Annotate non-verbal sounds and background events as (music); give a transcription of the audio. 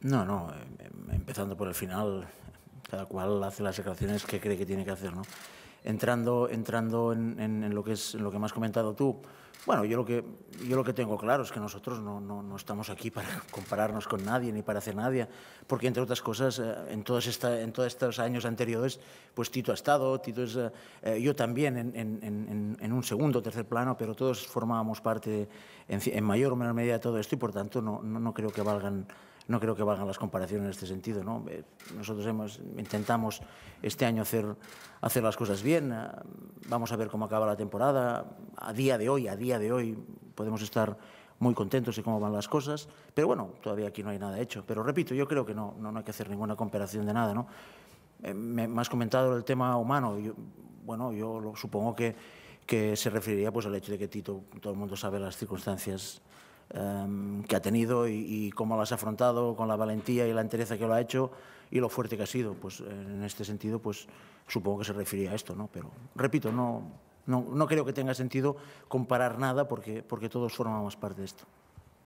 No, no, em, em, empezando por el final, cada cual hace las declaraciones que cree que tiene que hacer, Entrando, entrando en, lo que es lo que me has comentado tú, bueno, yo lo que, yo lo que tengo claro es que nosotros no, estamos aquí para (laughs) compararnos con nadie ni para hacer nadie, porque entre otras cosas, eh, en, todos esta, en todos estos años anteriores, pues Tito ha estado, Tito es, eh, eh, yo también en, un segundo, tercer plano, pero todos formábamos parte en, mayor o menor medida de todo esto y por tanto no, no creo que valgan no creo que valgan las comparaciones en este sentido. ¿no? Eh, nosotros hemos, intentamos este año hacer, hacer las cosas bien, eh, vamos a ver cómo acaba la temporada. A día de hoy, a día de hoy, podemos estar muy contentos de cómo van las cosas, pero bueno, todavía aquí no hay nada hecho. Pero repito, yo creo que no, no, hay que hacer ninguna comparación de nada. ¿no? Eh, me, has comentado el tema humano. bueno, yo supongo que, se referiría pues, al hecho de que Tito, todo el mundo sabe las circunstancias Em, que ha tenido y, cómo las ha afrontado con la valentía y la entereza que lo ha hecho y lo fuerte que ha sido. Pues en este sentido, pues supongo que se refería a esto, ¿no? Pero repito, no, no, creo que tenga sentido comparar nada porque, porque todos formamos parte de esto.